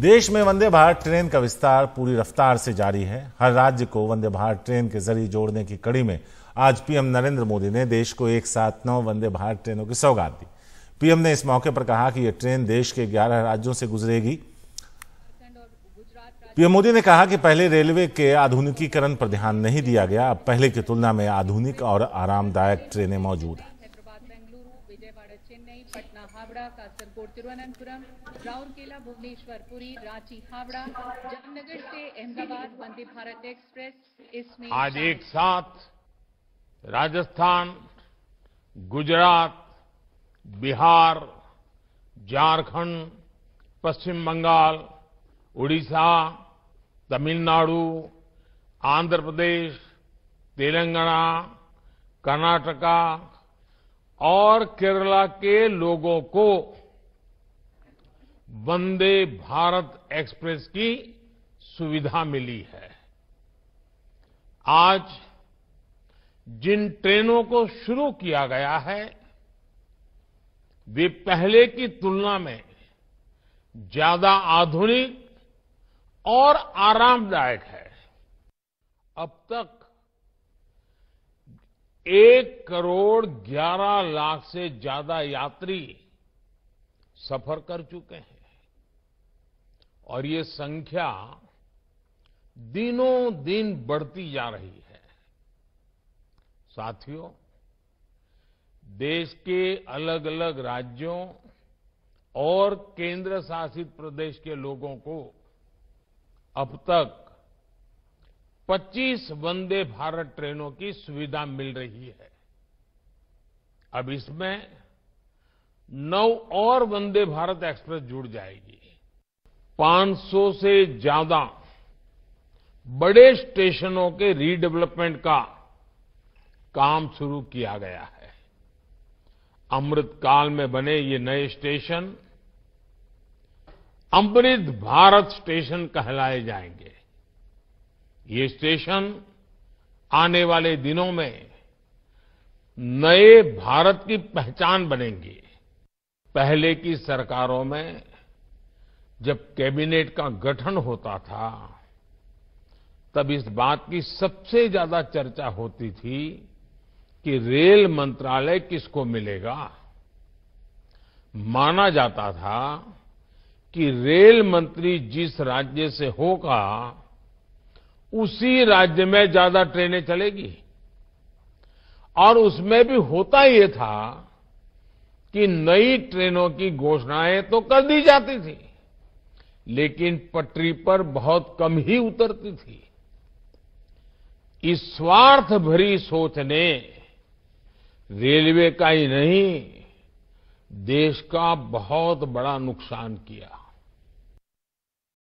देश में वंदे भारत ट्रेन का विस्तार पूरी रफ्तार से जारी है हर राज्य को वंदे भारत ट्रेन के जरिए जोड़ने की कड़ी में आज पीएम नरेंद्र मोदी ने देश को एक साथ नौ वंदे भारत ट्रेनों की सौगात दी पीएम ने इस मौके पर कहा कि यह ट्रेन देश के 11 राज्यों से गुजरेगी पीएम मोदी ने कहा कि पहले रेलवे के आधुनिकीकरण पर ध्यान नहीं दिया गया अब पहले की तुलना में आधुनिक और आरामदायक ट्रेनें मौजूद हैं विजयवाड़ा चेन्नई पटना हावड़ा कासरगोड तिरुवनंतपुरम राउरकेला भुवनेश्वर पुरी रांची हावड़ा जामनगर से अहमदाबाद वंदे भारत एक्सप्रेस इसमें आज एक साथ राजस्थान गुजरात बिहार झारखंड पश्चिम बंगाल उड़ीसा तमिलनाडु आंध्र प्रदेश तेलंगाना कर्नाटका और केरला के लोगों को वंदे भारत एक्सप्रेस की सुविधा मिली है आज जिन ट्रेनों को शुरू किया गया है वे पहले की तुलना में ज्यादा आधुनिक और आरामदायक है अब तक एक करोड़ ग्यारह लाख से ज्यादा यात्री सफर कर चुके हैं और ये संख्या दिनों दिन बढ़ती जा रही है साथियों देश के अलग अलग राज्यों और केंद्र शासित प्रदेश के लोगों को अब तक 25 वंदे भारत ट्रेनों की सुविधा मिल रही है अब इसमें नौ और वंदे भारत एक्सप्रेस जुड़ जाएगी 500 से ज्यादा बड़े स्टेशनों के रीडेवलपमेंट का काम शुरू किया गया है अमृतकाल में बने ये नए स्टेशन अमृत भारत स्टेशन कहलाए जाएंगे ये स्टेशन आने वाले दिनों में नए भारत की पहचान बनेंगे पहले की सरकारों में जब कैबिनेट का गठन होता था तब इस बात की सबसे ज्यादा चर्चा होती थी कि रेल मंत्रालय किसको मिलेगा माना जाता था कि रेल मंत्री जिस राज्य से होगा उसी राज्य में ज्यादा ट्रेनें चलेगी और उसमें भी होता ये था कि नई ट्रेनों की घोषणाएं तो कर दी जाती थी लेकिन पटरी पर बहुत कम ही उतरती थी इस स्वार्थ भरी सोच ने रेलवे का ही नहीं देश का बहुत बड़ा नुकसान किया